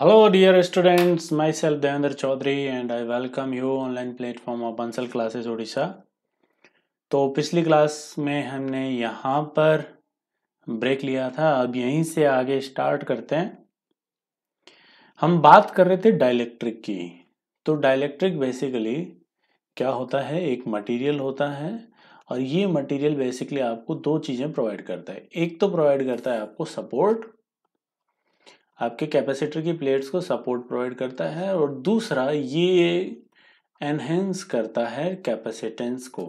Hello dear students, myself Devendra Chaudhary and I welcome you online platform of Bansal Classes Odisha. तो पिछली class में हमने यहाँ पर ब्रेक लिया था अब यहीं से आगे स्टार्ट करते हैं हम बात कर रहे थे डायलैक्ट्रिक की तो डायलैक्ट्रिक बेसिकली क्या होता है एक मटेरियल होता है और ये मटेरियल बेसिकली आपको दो चीज़ें प्रोवाइड करता है एक तो प्रोवाइड करता है आपको सपोर्ट आपके कैपेसिटर की प्लेट्स को सपोर्ट प्रोवाइड करता है और दूसरा ये एनहेंस करता है कैपेसिटेंस को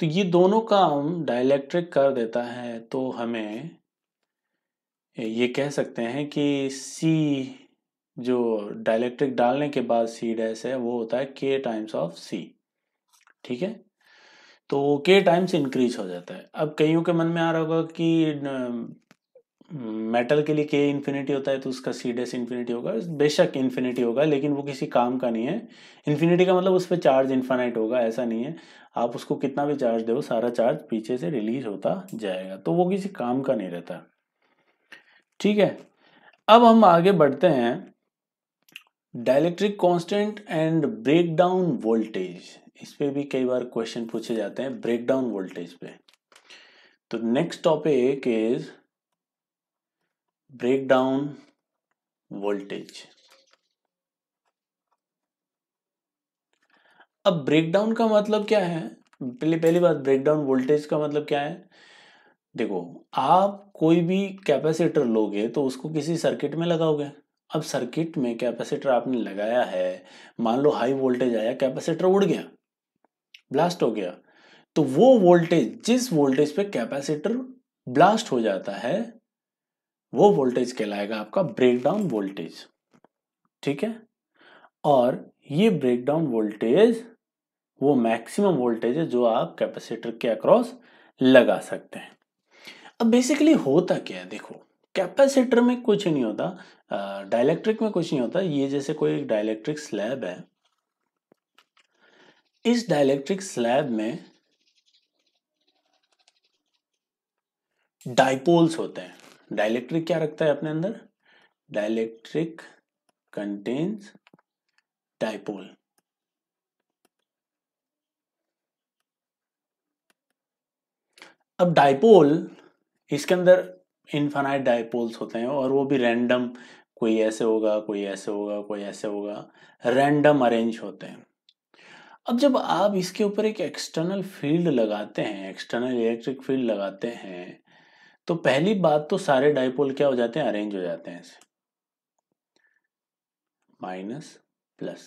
तो ये दोनों काम डायलैक्ट्रिक कर देता है तो हमें ये कह सकते हैं कि सी जो डायलैक्ट्रिक डालने के बाद सी डैश है वो होता है के टाइम्स ऑफ सी ठीक है तो के टाइम्स इंक्रीज हो जाता है अब कईयों के मन में आ रहा होगा कि मेटल के लिए के इन्फिनिटी होता है तो उसका सी डेस इन्फिनिटी होगा बेशक इन्फिनिटी होगा लेकिन वो किसी काम का नहीं है इन्फिनिटी का मतलब उस पर चार्ज इन्फानाइट होगा ऐसा नहीं है आप उसको कितना भी चार्ज दो सारा चार्ज पीछे से रिलीज होता जाएगा तो वो किसी काम का नहीं रहता ठीक है अब हम आगे बढ़ते हैं dielectric constant and break down voltage इस पर भी कई बार क्वेश्चन पूछे जाते हैं ब्रेक डाउन वोल्टेज पे तो next topic is breakdown voltage voltage अब ब्रेकडाउन का मतलब क्या है पहले पहली बात ब्रेकडाउन वोल्टेज का मतलब क्या है देखो आप कोई भी कैपेसिटर लोगे तो उसको किसी सर्किट में लगाओगे अब सर्किट में कैपेसिटर आपने लगाया है मान लो हाई वोल्टेज आया कैपेसिटर उड़ गया ब्लास्ट हो गया तो वो वोल्टेज जिस वोल्टेज पे कैपेसिटर ब्लास्ट हो जाता है वो वोल्टेज कहलाएगा आपका ब्रेकडाउन वोल्टेज ठीक है और ये ब्रेकडाउन वोल्टेज वो मैक्सिमम वोल्टेज है जो आप कैपेसिटर के अक्रॉस लगा सकते हैं अब बेसिकली होता क्या है देखो कैपेसिटर में कुछ नहीं होता डायलैक्ट्रिक में कुछ नहीं होता ये जैसे कोई डायलैक्ट्रिक स्लैब है इस डायलैक्ट्रिक स्लैब में डायपोल्स होते हैं डायलेक्ट्रिक क्या रखता है अपने अंदर डायलेक्ट्रिक कंटेन्स डायपोल अब डाइपोल इसके अंदर इनफाइनाइट डायपोल्स होते हैं और वो भी रैंडम कोई ऐसे होगा कोई ऐसे होगा कोई ऐसे होगा रैंडम अरेंज होते हैं अब जब आप इसके ऊपर एक एक्सटर्नल फील्ड लगाते हैं एक्सटर्नल इलेक्ट्रिक फील्ड लगाते हैं तो पहली बात तो सारे डायपोल क्या हो जाते हैं अरेंज हो जाते हैं ऐसे minus plus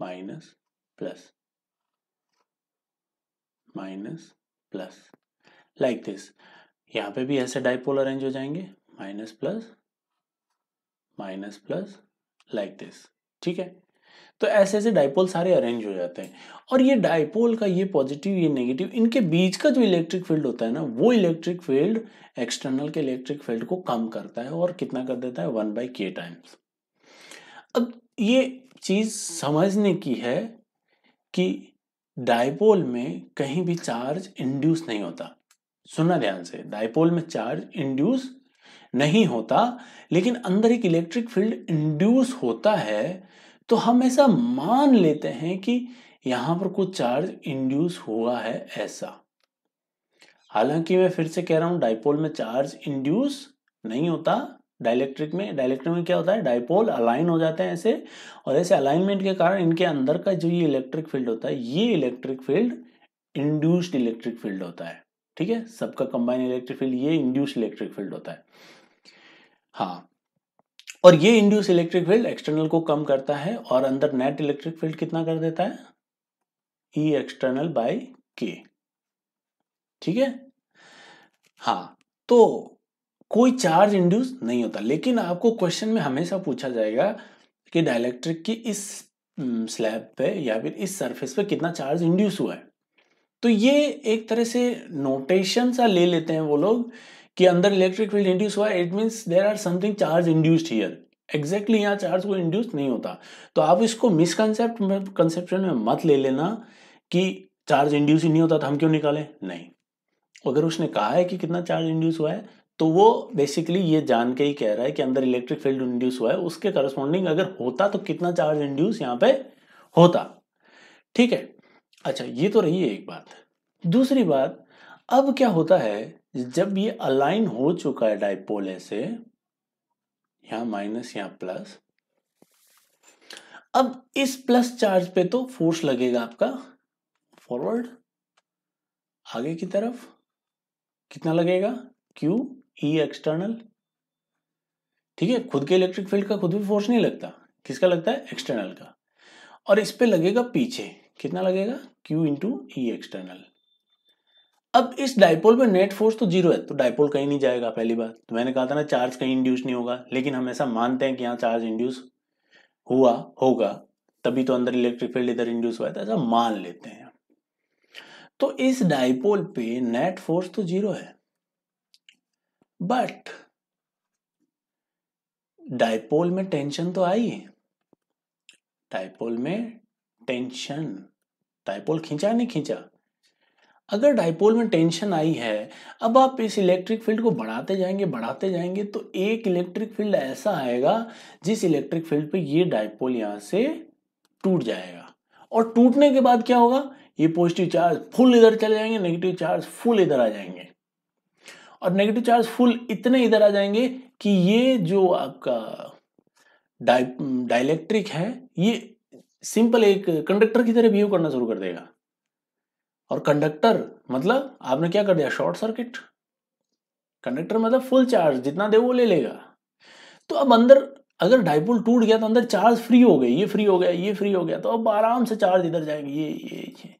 minus plus minus plus like this यहां पे भी ऐसे डायपोल अरेंज हो जाएंगे minus plus minus plus like this ठीक है तो ऐसे ऐसे डायपोल सारे अरेंज हो जाते हैं और ये डायपोल का ये पॉजिटिव ये नेगेटिव इनके बीच का जो इलेक्ट्रिक फील्ड होता है ना वो इलेक्ट्रिक फील्ड एक्सटर्नल के इलेक्ट्रिक फील्ड को कम करता है और कितना कर देता है वन बाई के टाइम्स अब ये चीज़ समझने की है कि डायपोल में कहीं भी चार्ज इंड्यूस नहीं होता सुना ध्यान से डायपोल में चार्ज इंड्यूस नहीं होता लेकिन अंदर एक इलेक्ट्रिक फील्ड इंड्यूस होता है तो हम ऐसा मान लेते हैं कि यहां पर कुछ चार्ज इंड्यूस हुआ है ऐसा हालांकि मैं फिर से कह रहा हूं डायपोल में चार्ज इंड्यूस नहीं होता डायलेक्ट्रिक में डायलेक्ट्रिक में क्या होता है डायपोल अलाइन हो जाते हैं ऐसे और ऐसे अलाइनमेंट के कारण इनके अंदर का जो ये इलेक्ट्रिक फील्ड होता है ये electric field induced electric field होता है ठीक है सबका कंबाइन इलेक्ट्रिक फील्ड ये इंड्यूस्ड इलेक्ट्रिक फील्ड होता है हाँ और ये इंड्यूस इलेक्ट्रिक फील्ड एक्सटर्नल को कम करता है और अंदर नेट इलेक्ट्रिक फील्ड कितना कर देता है ई एक्सटर्नल बाय के ठीक है हाँ तो कोई चार्ज इंड्यूस नहीं होता लेकिन आपको क्वेश्चन में हमेशा पूछा जाएगा कि डायलेक्ट्रिक की इस स्लैब पे या फिर इस सरफेस पे कितना चार्ज इंड्यूस हुआ है तो ये एक तरह से नोटेशन सा ले लेते हैं वो लोग कि अंदर इलेक्ट्रिक फील्ड इंड्यूस हुआ it means there are something charge induced here exactly यहाँ चार्ज को इंड्यूस नहीं होता तो आप इसको मिसकनसेप्ट कंसेप्शन में मत ले लेना कि चार्ज इंड्यूस ही नहीं होता तो हम क्यों निकालें नहीं अगर उसने कहा है कि कितना चार्ज इंड्यूस हुआ है तो वो बेसिकली ये जान के ही कह रहा है कि अंदर इलेक्ट्रिक फील्ड इंड्यूस हुआ है उसके करस्पॉन्डिंग अगर होता तो कितना चार्ज इंड्यूस यहाँ पे होता ठीक है अच्छा ये तो रही है एक बात दूसरी बात अब क्या होता है जब ये अलाइन हो चुका है डाइपोल ऐसे यहां माइनस यहां प्लस अब इस प्लस चार्ज पे तो फोर्स लगेगा आपका फॉरवर्ड आगे की तरफ कितना लगेगा क्यू ई एक्सटर्नल ठीक है खुद के इलेक्ट्रिक फील्ड का खुद भी फोर्स नहीं लगता किसका लगता है एक्सटर्नल का और इस पे लगेगा पीछे कितना लगेगा क्यू इंटू ई एक्सटर्नल अब इस डायपोल में नेट फोर्स तो जीरो है तो डायपोल कहीं नहीं जाएगा पहली बार तो मैंने कहा था ना चार्ज कहीं इंड्यूस नहीं होगा लेकिन हम ऐसा मानते हैं कि यहाँ चार्ज इंड्यूस हुआ होगा तभी तो अंदर इलेक्ट्रिक फील्ड इधर इंड्यूस हुआ था तो ऐसा मान लेते हैं तो इस डायपोल पे नेट फोर्स तो जीरो है बट डायपोल में टेंशन तो आई डायपोल में टेंशन डायपोल खींचा नहीं खींचा अगर डाइपोल में टेंशन आई है अब आप इस इलेक्ट्रिक फील्ड को बढ़ाते जाएंगे बढ़ाते जाएंगे तो एक इलेक्ट्रिक फील्ड ऐसा आएगा जिस इलेक्ट्रिक फील्ड पे ये डाइपोल यहां से टूट जाएगा और टूटने के बाद क्या होगा ये पॉजिटिव चार्ज फुल इधर चले जाएंगे नेगेटिव चार्ज फुल इधर आ जाएंगे और नेगेटिव चार्ज फुल इतने इधर आ जाएंगे कि ये जो आपका डाइ डाइलेक्ट्रिक है ये सिंपल एक कंडक्टर की तरह बिहेव करना शुरू कर देगा और कंडक्टर मतलब आपने क्या कर दिया शॉर्ट सर्किट कंडक्टर मतलब फुल चार्ज जितना दे वो ले लेगा तो अब अंदर अगर डायपोल टूट गया तो अंदर चार्ज फ्री हो गई ये फ्री हो गया ये फ्री हो गया तो अब आराम से चार्ज इधर जाएंगे ये ये ये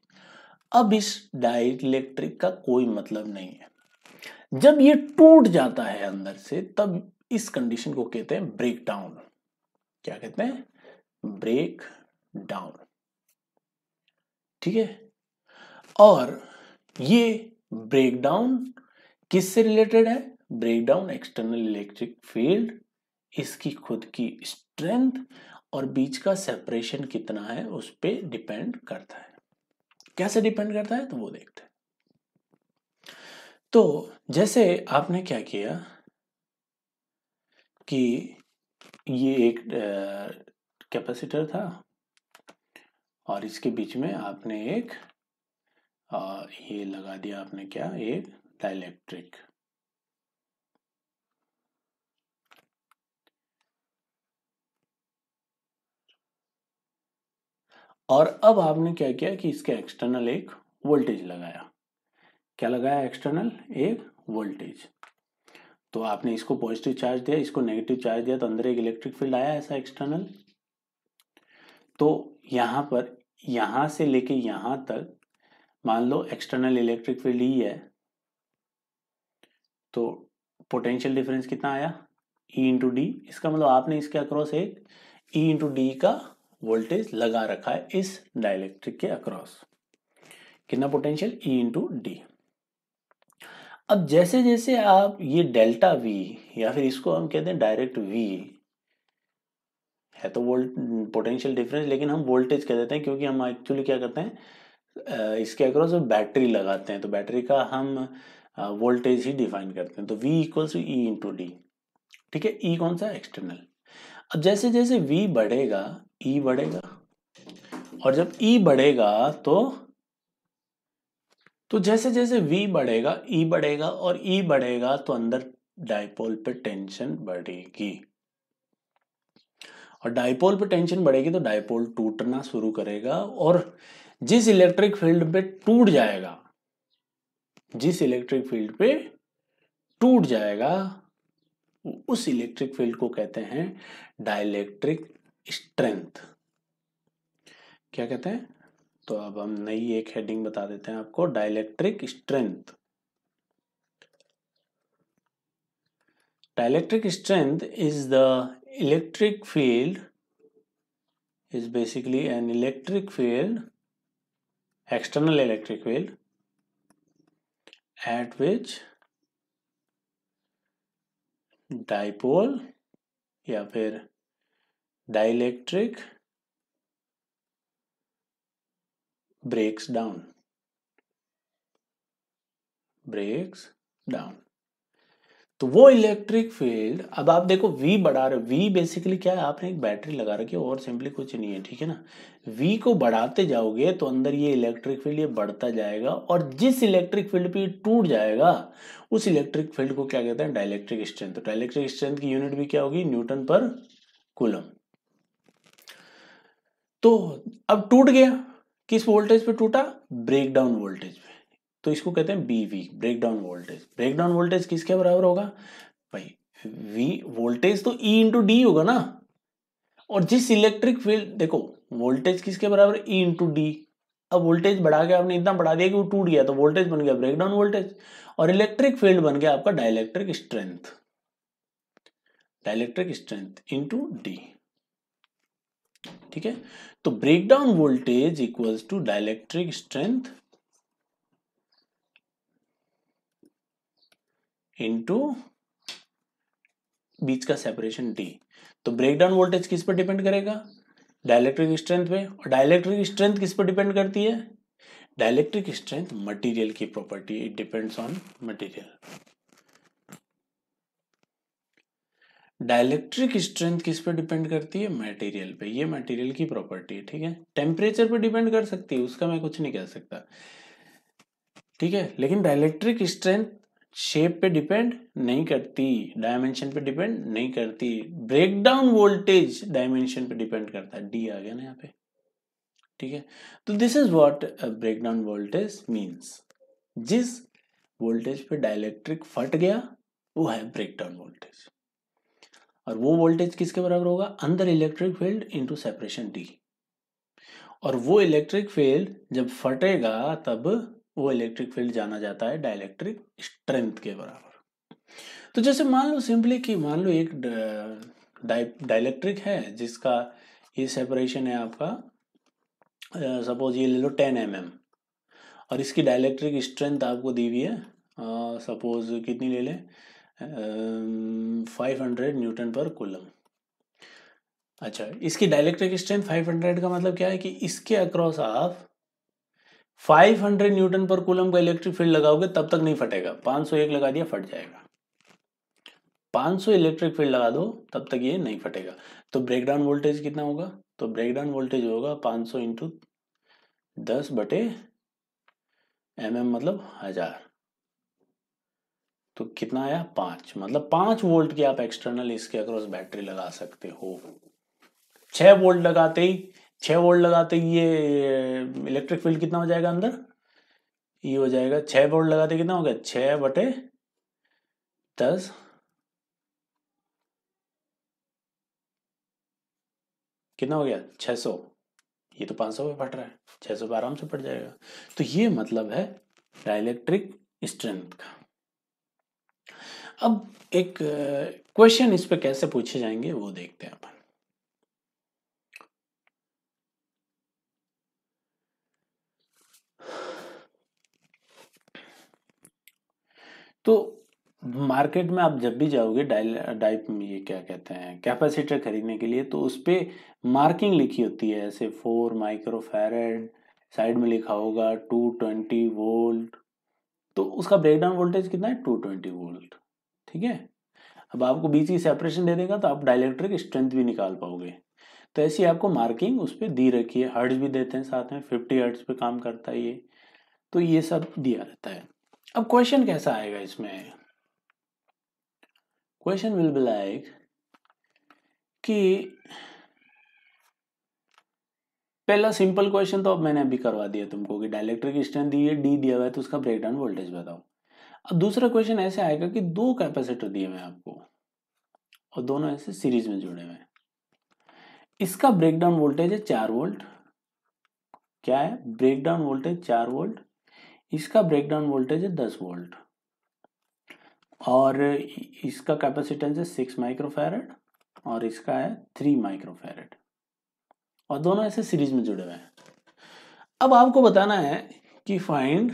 अब इस डाइट इलेक्ट्रिक का कोई मतलब नहीं है जब ये टूट जाता है अंदर से तब इस कंडीशन को कहते हैं ब्रेक डाउन क्या कहते हैं ब्रेक डाउन ठीक है और ये ब्रेकडाउन किससे रिलेटेड है ब्रेकडाउन एक्सटर्नल इलेक्ट्रिक फील्ड इसकी खुद की स्ट्रेंथ और बीच का सेपरेशन कितना है उस पर डिपेंड करता है कैसे डिपेंड करता है तो वो देखते हैं तो जैसे आपने क्या किया कि ये एक कैपेसिटर था और इसके बीच में आपने एक ये लगा दिया आपने क्या एक डाइलेक्ट्रिक और अब आपने क्या किया कि इसके एक्सटर्नल एक वोल्टेज लगाया क्या लगाया एक्सटर्नल एक वोल्टेज तो आपने इसको पॉजिटिव चार्ज दिया इसको नेगेटिव चार्ज दिया तो अंदर एक इलेक्ट्रिक फील्ड आया ऐसा एक्सटर्नल तो यहां पर यहां से लेके यहां तक मान लो एक्सटर्नल इलेक्ट्रिक फील्ड ई है तो पोटेंशियल डिफरेंस कितना आया ई इंटू डी इसका मतलब आपने इसके अक्रॉस एक ई इंटू डी का वोल्टेज लगा रखा है इस डायलैक्ट्रिक के अक्रॉस कितना पोटेंशियल ई इंटू डी अब जैसे जैसे आप ये डेल्टा वी या फिर इसको हम कहते हैं डायरेक्ट वी है तो वोल्ट पोटेंशियल डिफरेंस लेकिन हम वोल्टेज कह देते हैं क्योंकि हम एक्चुअली क्या करते हैं इसके अक्रॉस बैटरी लगाते हैं तो बैटरी का हम वोल्टेज ही डिफाइन करते हैं तो V equals E into D ठीक है ई e कौन सा एक्सटर्नल अब जैसे जैसे वी बढ़ेगा ई e बढ़ेगा और जब ई e बढ़ेगा तो तो जैसे जैसे वी बढ़ेगा ई बढ़ेगा और ई बढ़ेगा तो अंदर डायपोल पे टेंशन बढ़ेगी और डायपोल पे टेंशन बढ़ेगी तो डायपोल टूटना शुरू करेगा और जिस इलेक्ट्रिक फील्ड पे टूट जाएगा जिस इलेक्ट्रिक फील्ड पे टूट जाएगा उस इलेक्ट्रिक फील्ड को कहते हैं डायलेक्ट्रिक स्ट्रेंथ क्या कहते हैं तो अब हम नई एक हेडिंग बता देते हैं आपको dielectric strength dielectric strength is the electric field is basically an electric field external electric field at which dipole या फिर dielectric breaks down breaks down तो वो इलेक्ट्रिक फील्ड अब आप देखो वी बढ़ा रहे वी बेसिकली क्या है आपने एक बैटरी लगा रखी है और सिंपली कुछ नहीं है ठीक है ना वी को बढ़ाते जाओगे तो अंदर ये इलेक्ट्रिक फील्ड ये बढ़ता जाएगा और जिस इलेक्ट्रिक फील्ड पे टूट जाएगा उस इलेक्ट्रिक फील्ड को क्या कहते हैं डायलैक्ट्रिक स्ट्रेंथ तो डायलैक्ट्रिक स्ट्रेंथ की यूनिट भी क्या होगी न्यूटन पर कुलम तो अब टूट गया किस वोल्टेज पे टूटा ब्रेकडाउन वोल्टेज पे तो इसको कहते हैं BV break down voltage break down voltage किसके बराबर होगा भाई वी वोल्टेज तो ई इंटू डी होगा ना और जिस इलेक्ट्रिक फील्ड देखो वोल्टेज किसके बराबर ई इंटू डी अब वोल्टेज बढ़ा गया आपने इतना बढ़ा दिया कि वो टूट गया तो वोल्टेज बन गया ब्रेक डाउन वोल्टेज और इलेक्ट्रिक फील्ड बन गया आपका dielectric strength dielectric strength into D ठीक है तो break down voltage equals to dielectric strength into बीच का सेपरेशन डी तो ब्रेकडाउन वोल्टेज किस पर डिपेंड करेगा डायलैक्ट्रिक स्ट्रेंथ पे और डायलैक्ट्रिक स्ट्रेंथ किस पर डिपेंड करती है डायलैक्ट्रिक स्ट्रेंथ मटेरियल की property it depends on material dielectric strength किस पर डिपेंड करती है मटेरियल पे ये मटेरियल की प्रॉपर्टी है ठीक है टेम्परेचर पे डिपेंड कर सकती है उसका मैं कुछ नहीं कह सकता ठीक है लेकिन डायलैक्ट्रिक स्ट्रेंथ शेप पे डिपेंड नहीं करती डायमेंशन पे डिपेंड नहीं करती ब्रेकडाउन वोल्टेज डायमेंशन पे डिपेंड करता है डी आ गया ना यहाँ पे ठीक है तो this is what breakdown voltage means जिस वोल्टेज पे डायलैक्ट्रिक फट गया वो है ब्रेकडाउन वोल्टेज और वो वोल्टेज किसके बराबर होगा अंदर electric field into separation D और वो इलेक्ट्रिक फील्ड जब फटेगा तब वो इलेक्ट्रिक फील्ड जाना जाता है डायलैक्ट्रिक स्ट्रेंथ के बराबर तो जैसे मान लो सिंपली कि मान लो एक डायलैक्ट्रिक है जिसका ये सेपरेशन है आपका सपोज ये ले लो टेन एम mm, और इसकी डायलेक्ट्रिक स्ट्रेंथ आपको दी हुई है सपोज कितनी ले लें five hundred newton per coulomb अच्छा इसकी डायलैक्ट्रिक स्ट्रेंथ फाइव हंड्रेड का मतलब क्या है कि इसके अक्रॉस आप 500 न्यूटन पर कूलम का इलेक्ट्रिक फील्ड लगाओगे तब तक नहीं फटेगा 501 लगा दिया फट जाएगा 500 इलेक्ट्रिक फील्ड लगा दो तब तक ये नहीं फटेगा तो ब्रेकडाउन वोल्टेज कितना होगा तो ब्रेकडाउन वोल्टेज होगा 500 सौ इंटू दस बटे एम mm एम मतलब हजार तो कितना आया पांच मतलब पांच वोल्ट की आप एक्सटर्नल इसके अक्रॉस बैटरी लगा सकते हो छह वोल्ट लगाते ही छः वोल्ट लगाते ही ये इलेक्ट्रिक फील्ड कितना हो जाएगा अंदर ये हो जाएगा छः वोल्ट लगाते कितना हो गया छः बटे दस कितना हो गया छः सौ ये तो पाँच सौ पे फट रहा है छः सौ पे आराम से फट जाएगा तो ये मतलब है डाइलेक्ट्रिक स्ट्रेंथ का अब एक क्वेश्चन इस पे कैसे पूछे जाएंगे वो देखते हैं अपन तो मार्केट में आप जब भी जाओगे डाइल डाइप ये क्या कहते हैं कैपेसिटर खरीदने के लिए तो उस पर मार्किंग लिखी होती है ऐसे फोर माइक्रो साइड में लिखा होगा टू ट्वेंटी वोल्ट तो उसका ब्रेकडाउन वोल्टेज कितना है टू ट्वेंटी वोल्ट ठीक है अब आपको बीच की सेपरेशन दे देगा तो आप डायलैक्ट्रिक स्ट्रेंथ भी निकाल पाओगे तो ऐसी आपको मार्किंग उस पर दी रखी है हर्ट्स भी देते हैं साथ में फिफ्टी हर्ट्स पे काम करता है ये तो ये सब दिया रहता है अब क्वेश्चन कैसा आएगा इसमें क्वेश्चन विल बी लाइक कि पहला सिंपल क्वेश्चन तो अब मैंने अभी करवा दिया तुमको कि डायलेक्ट्रिक स्टैंड दी है डी दिया हुआ है तो उसका ब्रेकडाउन वोल्टेज बताओ अब दूसरा क्वेश्चन ऐसे आएगा कि दो कैपेसिटर दिए हुए आपको और दोनों ऐसे सीरीज में जुड़े हुए इसका ब्रेकडाउन वोल्टेज है चार वोल्ट क्या है ब्रेकडाउन वोल्टेज चार वोल्ट इसका ब्रेकडाउन वोल्टेज है दस वोल्ट और इसका कैपेसिटेंस है सिक्स माइक्रोफेरेड और इसका है थ्री माइक्रोफेरेड और दोनों ऐसे सीरीज में जुड़े हुए हैं अब आपको बताना है कि find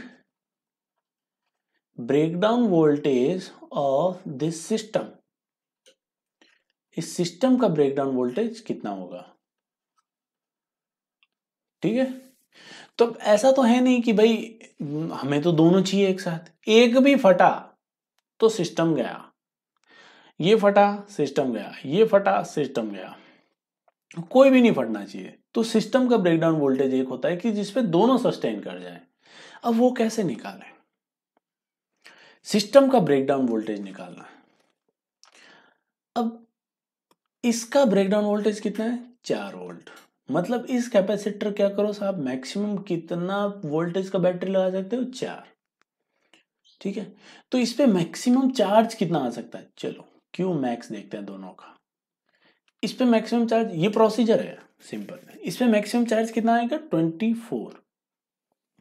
breakdown voltage of this system इस सिस्टम का ब्रेकडाउन वोल्टेज कितना होगा ठीक है तो ऐसा तो है नहीं कि भाई हमें तो दोनों चाहिए एक साथ एक भी फटा तो सिस्टम गया ये फटा सिस्टम गया ये फटा सिस्टम गया कोई भी नहीं फटना चाहिए तो सिस्टम का ब्रेकडाउन वोल्टेज एक होता है कि जिसपे दोनों सस्टेन कर जाए अब वो कैसे निकालें सिस्टम का ब्रेकडाउन वोल्टेज निकालना अब इसका ब्रेकडाउन वोल्टेज कितना है चार वोल्ट मतलब इस कैपेसिटर क्या करो साहब मैक्सिमम कितना वोल्टेज का बैटरी लगा सकते हो चार ठीक है तो इस पे मैक्सिमम चार्ज कितना आ सकता है चलो क्यू मैक्स देखते हैं दोनों का इस पे मैक्सिमम चार्ज ये प्रोसीजर है सिंपल में इस पे मैक्सिमम चार्ज कितना आएगा ट्वेंटी फोर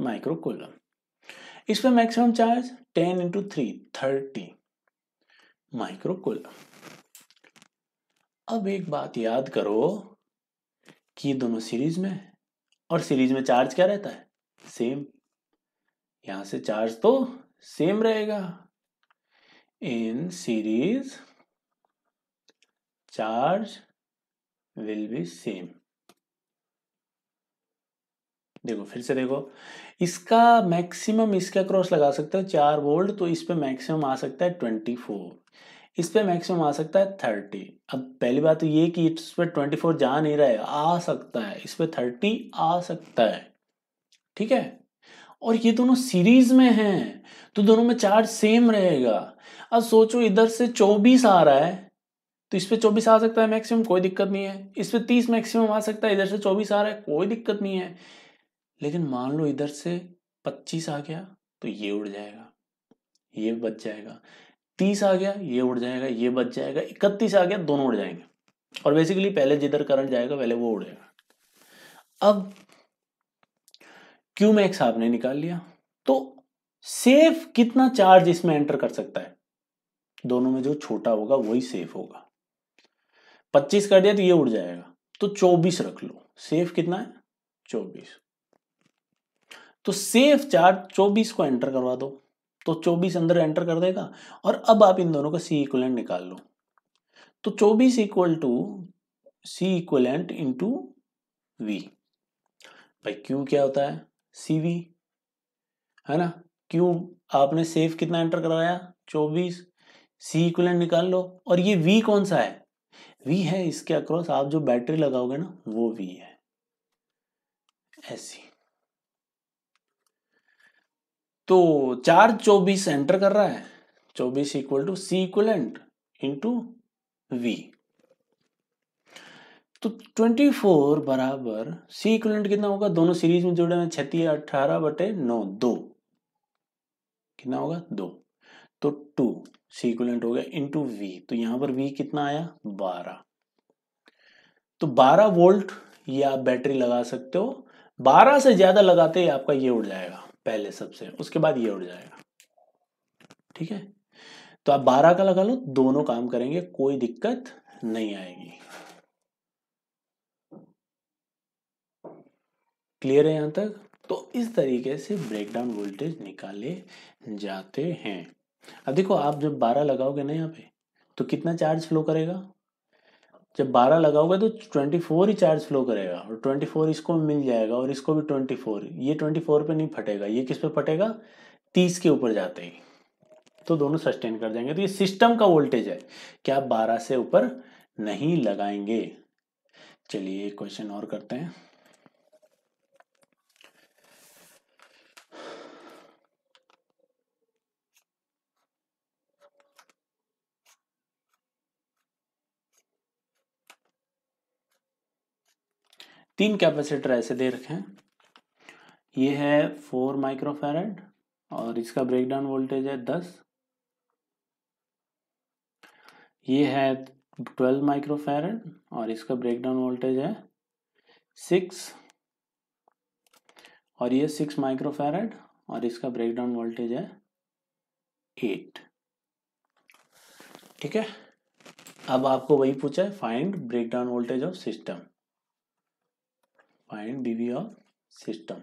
माइक्रो कोलम इस पे maximum charge ten into three thirty micro अब एक बात याद करो कि ये दोनों सीरीज में है और सीरीज में चार्ज क्या रहता है सेम यहां से चार्ज तो सेम रहेगा in series charge will be same देखो फिर से देखो इसका मैक्सिमम इसके क्रॉस लगा सकते हो चार वोल्ट तो इस पे मैक्सिमम आ सकता है ट्वेंटी फोर इस पर मैक्सिमम आ सकता है थर्टी अब पहली बात तो ये कि इस पर ट्वेंटी फोर जा नहीं रहा है आ सकता है इस पर थर्टी आ सकता है ठीक है और ये दोनों सीरीज में हैं तो दोनों में चार्ज सेम रहेगा अब सोचो इधर से चौबीस आ रहा है तो इस पर चौबीस आ सकता है मैक्सिमम कोई दिक्कत नहीं है इस पर तीस मैक्सिमम आ सकता है इधर से चौबीस आ रहा है कोई दिक्कत नहीं है लेकिन मान लो इधर से पच्चीस आ गया तो ये उड़ जाएगा ये बच जाएगा तीस आ गया ये उड़ जाएगा ये बच जाएगा इकतीस आ गया दोनों उड़ जाएंगे और बेसिकली पहले जिधर करंट जाएगा पहले वो उड़ेगा अब क्यू मैक्स आपने निकाल लिया तो सेफ कितना चार्ज इसमें एंटर कर सकता है दोनों में जो छोटा होगा वही सेफ होगा 25 कर दिया तो ये उड़ जाएगा तो 24 रख लो सेफ कितना है 24 तो सेफ चार्ज 24 को एंटर करवा दो तो 24 अंदर एंटर कर देगा और अब आप इन दोनों का सी इक्वलेंट निकाल लो तो 24 equal to C equivalent into V भाई क्यू क्या होता है सी वी है ना क्यू आपने सेफ कितना एंटर करवाया 24 सी इक्वलेंट निकाल लो और ये वी कौन सा है वी है इसके अक्रॉस आप जो बैटरी लगाओगे ना वो वी है ऐसी तो चार चौबीस एंटर कर रहा है चौबीस equal to C equivalent into V तो ट्वेंटी फोर बराबर सी इक्वलेंट कितना होगा दोनों सीरीज में जुड़े हैं छत्तीस अठारह बटे नौ दो कितना होगा दो तो टू सी इक्वलेंट हो गया इंटू वी तो यहां पर वी कितना आया बारह तो बारह वोल्ट ये आप बैटरी लगा सकते हो बारह से ज्यादा लगाते ही आपका ये उड़ जाएगा पहले सबसे उसके बाद ये उड़ जाएगा ठीक है तो आप बारह का लगा लो दोनों काम करेंगे कोई दिक्कत नहीं आएगी क्लियर है यहां तक तो इस तरीके से ब्रेकडाउन वोल्टेज निकाले जाते हैं अब देखो आप जब 12 लगाओगे ना यहाँ पे तो कितना चार्ज फ्लो करेगा जब बारह लगा होगा तो ट्वेंटी फोर ही चार्ज फ्लो करेगा और ट्वेंटी फोर इसको मिल जाएगा और इसको भी ट्वेंटी फोर ये ट्वेंटी फोर पर नहीं फटेगा ये किस पे फटेगा तीस के ऊपर जाते ही तो दोनों सस्टेन कर जाएंगे तो ये सिस्टम का वोल्टेज है क्या 12 बारह से ऊपर नहीं लगाएंगे चलिए एक क्वेश्चन और करते हैं तीन कैपेसिटर ऐसे दे रखे हैं ये है फोर माइक्रोफेरेड और इसका ब्रेकडाउन वोल्टेज है दस ये है ट्वेल्व माइक्रोफेरेड और इसका ब्रेकडाउन वोल्टेज है सिक्स और ये सिक्स माइक्रोफेरेड और इसका ब्रेकडाउन वोल्टेज है एट ठीक है अब आपको वही पूछा है find breakdown voltage of system find degree of system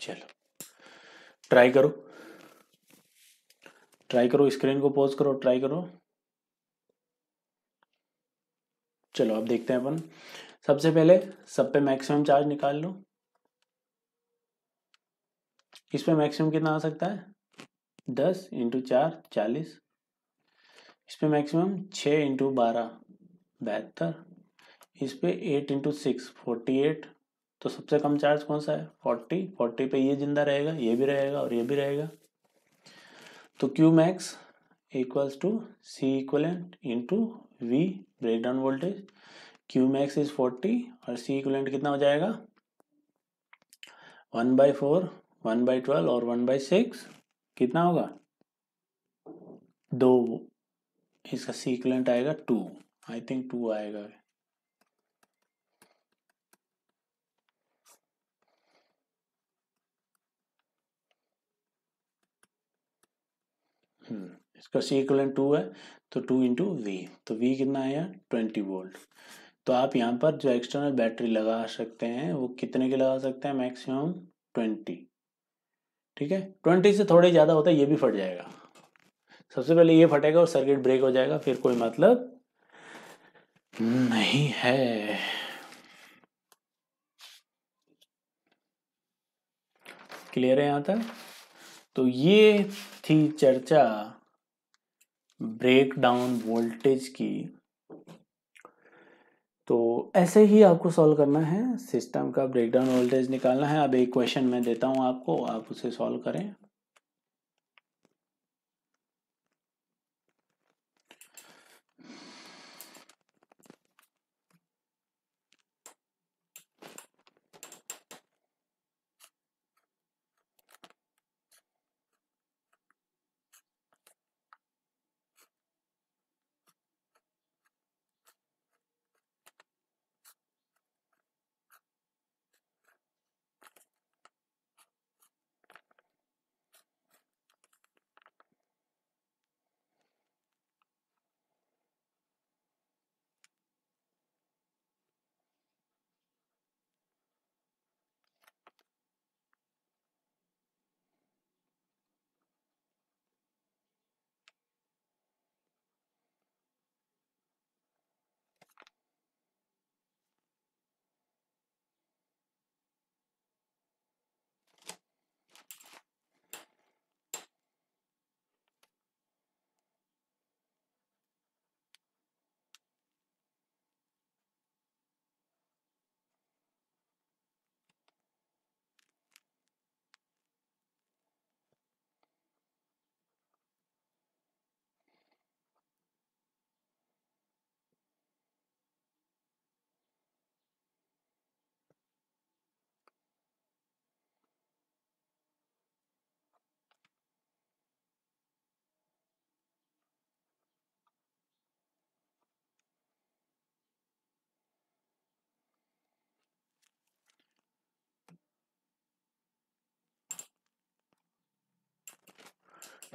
चलो ट्राई करो ट्राई करो स्क्रीन को पॉज करो ट्राई करो चलो अब देखते हैं अपन सबसे पहले सब पे मैक्सिमम चार्ज निकाल लो इस पे मैक्सिमम कितना आ सकता है दस इंटू चार चालीस इस पे मैक्सिमम छ इंटू बारह बहत्तर इस पे eight into six forty eight तो सबसे कम चार्ज कौन सा है फोर्टी फोर्टी पे ये जिंदा रहेगा ये भी रहेगा और ये भी रहेगा तो Q max equals to C equivalent into V break down voltage Q max is forty और सी इक्वलेंट कितना हो जाएगा one by four one by twelve और वन बाई सिक्स कितना होगा दो इसका सीक्वेंट आएगा टू आई थिंक टू आएगा हम्म, इसका सी इक्वलन टू है तो टू इंटू वी तो वी कितना आया ट्वेंटी वोल्ट तो आप यहाँ पर जो एक्सटर्नल बैटरी लगा सकते हैं वो कितने के लगा सकते हैं मैक्सिमम ट्वेंटी ठीक है ट्वेंटी से थोड़े ज़्यादा होता है ये भी फट जाएगा सबसे पहले ये फटेगा और सर्किट ब्रेक हो जाएगा फिर कोई मतलब नहीं है क्लियर है यहाँ तक तो ये थी चर्चा ब्रेक डाउन वोल्टेज की तो ऐसे ही आपको सॉल्व करना है सिस्टम का ब्रेकडाउन वोल्टेज निकालना है अब एक क्वेश्चन मैं देता हूं आपको आप उसे सॉल्व करें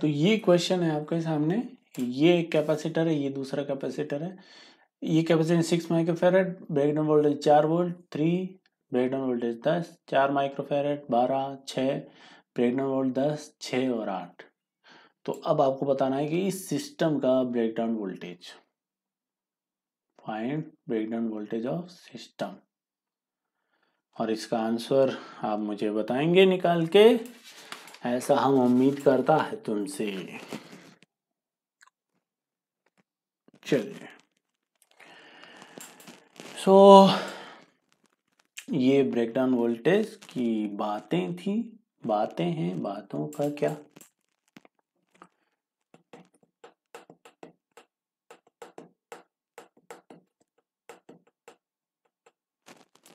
तो ये क्वेश्चन है आपके सामने ये एक कैपेसिटर है ये दूसरा कैपेसिटर है ये capacitor six microfarad breakdown voltage चार वोल्ट थ्री ब्रेकडाउन वोल्टेज दस चार माइक्रोफेरेड बारह छः ब्रेकडाउन वोल्ट दस छः और आठ तो अब आपको बताना है कि इस सिस्टम का breakdown voltage find breakdown voltage of system और इसका आंसर आप मुझे बताएंगे निकाल के ऐसा हम उम्मीद करता है तुमसे चलिए सो so, ये ब्रेकडाउन वोल्टेज की बातें थी बातें हैं बातों का क्या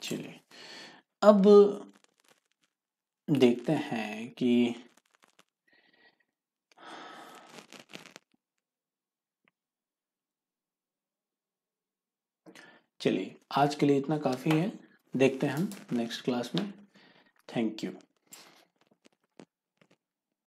चलिए अब देखते हैं कि चलिए आज के लिए इतना काफ़ी है देखते हैं हम नेक्स्ट क्लास में थैंक यू